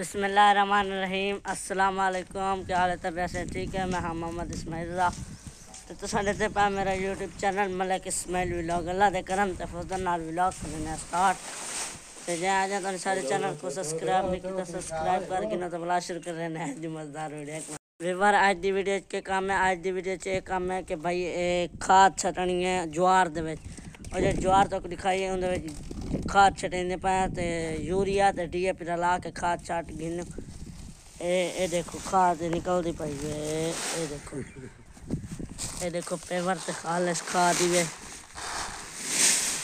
बसमिल रहीम असलम क्या हाल है तबियत ठीक है मैं हाँ मोहम्मद इसमाइल तो तुम देते पा मेरा YouTube channel Malik Ismail vlog अल्लाह के करम तफजल नाल व्लॉग करने स्टार्ट तो जय आ जाए तो चैनल को सब्सक्राइब नहीं किया सब्सक्राइब करके ना तो बला शुरू कर रहे हैं मजेदार वीडियो व्यवहार आज की वीडियो के काम है आज की वीडियो एक काम है कि भाई खाद छटनी है ज्वार के ਅਜੇ ਜਵਾਰ ਤੱਕ ਦਿਖਾਈ ਉਹਦੇ ਵਿੱਚ ਖਾਦ ਛਟੇਂਦੇ ਪਾਇਆ ਤੇ ਯੂਰੀਆ ਤੇ ਡੀਏਪੀ ਰਲਾ ਕੇ ਖਾਦ ਛਾਟ ਗਿੰਨ ਇਹ ਇਹ ਦੇਖੋ ਖਾਦ ਨਿਕਲਦੀ ਪਈ ਵੇ ਇਹ ਦੇਖੋ ਇਹ ਦੇਖੋ ਪੇਵਰ ਤੇ ਖਾਲਸ ਖਾਦ ਹੀ ਵੇ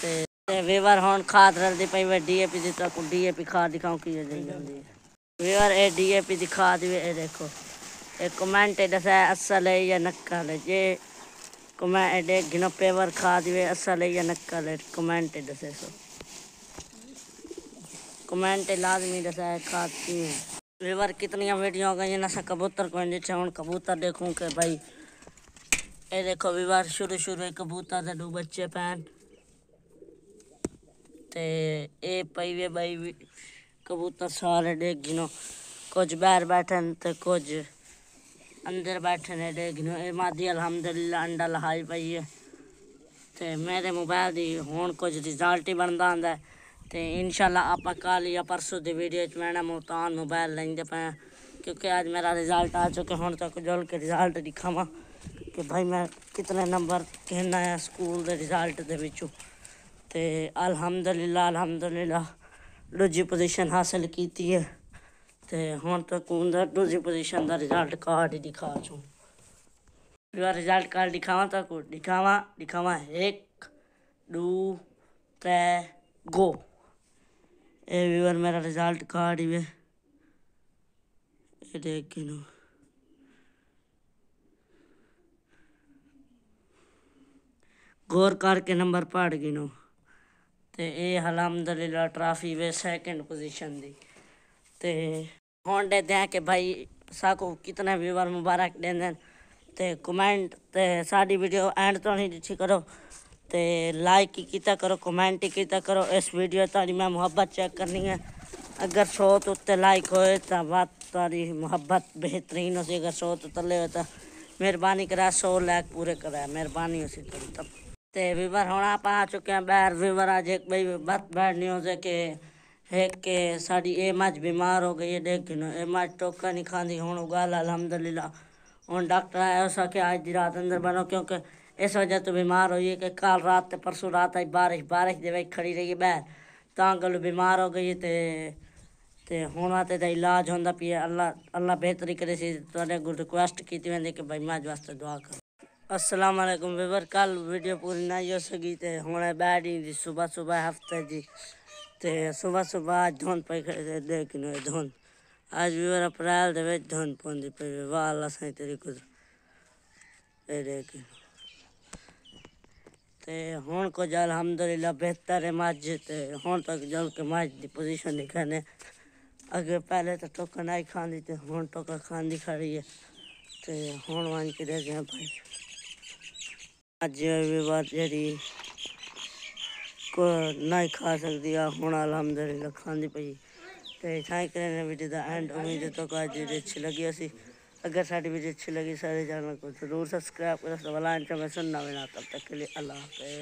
ਤੇ ਵੇਵਰ ਹੁਣ ਖਾਦ ਰਲਦੀ ਪਈ ਵੇ ਡੀਏਪੀ ਦੀ ਤੱਕ ਡੀਏਪੀ ਖਾਦ ਦਿਖਾਉਂ ਕੀ ਜਾਈ ਜਾਂਦੀ ਹੈ ਵੇਵਰ ਇਹ ਡੀਏਪੀ ਦੀ ਖਾਦ ਵੇ ਇਹ ਦੇਖੋ ਇਹ ਕਮੈਂਟ ਦੱਸਿਆ ਅਸਲ ਹੈ ਜਾਂ ਨਕਲ ਹੈ ਜੇ කොමෑඩ ගිනොපේවර් කාදිවේ අසලේ යනක්කලට කොමෑන්ට දසේස कमेंट लाजमी दसाए खाती हूँ वीवर कितनी वीडियो गई नशा कबूतर को चाहन कबूतर देखूं के भाई ये देखो वीवर शुरू शुरू में कबूतर से दो बच्चे पैन ते ये पई वे भाई कबूतर सारे देख गिनो कुछ बैर बैठन तो कुछ अंदर बैठे ने देखने मादी अलहमदुल्ला अंडा लहाई पई है तो मेरे मोबाइल दी हूँ कुछ रिजल्ट ही बनता आंदा है इन शाला आप कल या परसों की वीडियो च मैं मुल्तान मोबाइल लेंगे पे क्योंकि आज मेरा रिजल्ट आ चुका हुन तक जुल के रिजल्ट दिखावा कि भाई मैं कितने नंबर कहना है स्कूल के रिजल्ट दे बिचों ते अलहमदुल्ला अलहमदुल्ला दूजी पोजिशन हासिल की है ਤੇ ਹੁਣ ਤੱਕ ਉਹਦਾ ਦੂਜੀ ਪੋਜੀਸ਼ਨ ਦਾ ਰਿਜ਼ਲਟ ਕਾਰਡ ਦਿਖਾ ਚੁ ਪੂਰਾ ਰਿਜ਼ਲਟ ਕਾਰਡ ਦਿਖਾਵਾਂ ਤਾਂ ਕੋ ਦਿਖਾਵਾਂ ਦਿਖਾਵਾਂ 1 2 3 ਗੋ ਇਹ ਵੀਰ ਮੇਰਾ ਰਿਜ਼ਲਟ ਕਾਰਡ ਹੀ ਵੇ ਇਹ ਦੇਖ ਨੂੰ ਗੌਰ ਕਰਕੇ ਨੰਬਰ ਪਾੜ ਗਿਨੋ ਤੇ ਇਹ ਹਲਮਦੁਲਿਲਾ ਟਰਾਫੀ ਵੇ ਸੈਕੰਡ ਪੋਜੀਸ਼ਨ ਦੀ तो हॉन्ड देते हैं कि भाई साको कितने व्यूवर मुबारक दें देने तो कमेंट तो साड़ी वीडियो एंड तो नहीं दिखी करो तो लाइक ही किता करो कमेंट ही किता करो इस वीडियो तारी मैं मुहब्बत चेक करनी है अगर सौ तो उत्ते लाइक होए तो बात तारी मुहब्बत बेहतरीन हो सी अगर सौ तो तले हो तो मेहरबानी करा सौ लाइक पूरे करा मेहरबानी हो सी तब तो व्यूवर होना पा चुके हैं बैर व्यूवर आज एक भाई बात न्यूज़ है कि કે સાડી એ માંજ બીમાર હો ગઈ દેખ નો એ માંજ ટોકા નઈ ખાંદી હોણ ગાલ الحمدللہ ઓન ડોક્ટર આયસા કે આજ રાત اندر બનો કે اس وجہ تو બીમાર હોઈ કે કાલ રાતે પરસો રાતે بارش بارش દેખ ખડી રહી બહાર તા گل બીમાર હો ગઈ તે તે હોણા તે ઈલાજ હોnda પિયે અલ્લાહ અલ્લાહ બેહતરી કરેસી તોડે ગુડ રિક્વેસ્ટ કીતે વેંદે કે ભાઈ માંજ વાસ્તે દુઆ કર અસલામ અલયકુમ વીવર કાલ વિડિયો પૂરી નઈ જો સગી તે હોણે બાડી સુબા સુબા હફતાજી तो सुबह सुबह धोन पैखे देख धोन आज भी बड़ा प्रायल देवे धोन पोंदी पे वाला सही तेरी कुछ देख तो हूँ को जल अलहमदुल्ला बेहतर है मैच तो हूँ तक जल के मैच की पोजीशन दिखाने अगर पहले तो टोकन आई खानी तो हूँ टोकन खान दिखा रही है तो हूँ वन के देख भाई अज भी बात जी नहीं खा सकती हूँ ਹੁਣ ਅਲਹਮਦੁਲਿਲਾ पी तो थैंक वीडियो का एंड ਦਾ ਐਂਡ अच्छी लगी ਤੁਹਾਨੂੰ ਅੱਜ ਵੀਡੀਓ ਅੱਛੀ ਲੱਗੀ अगर साड़ी वीडियो अच्छी लगी सारे चैनल को जरूर सब्सक्राइब करें सवाल आइटम में सुनना बिना तब तक के लिए अल्लाह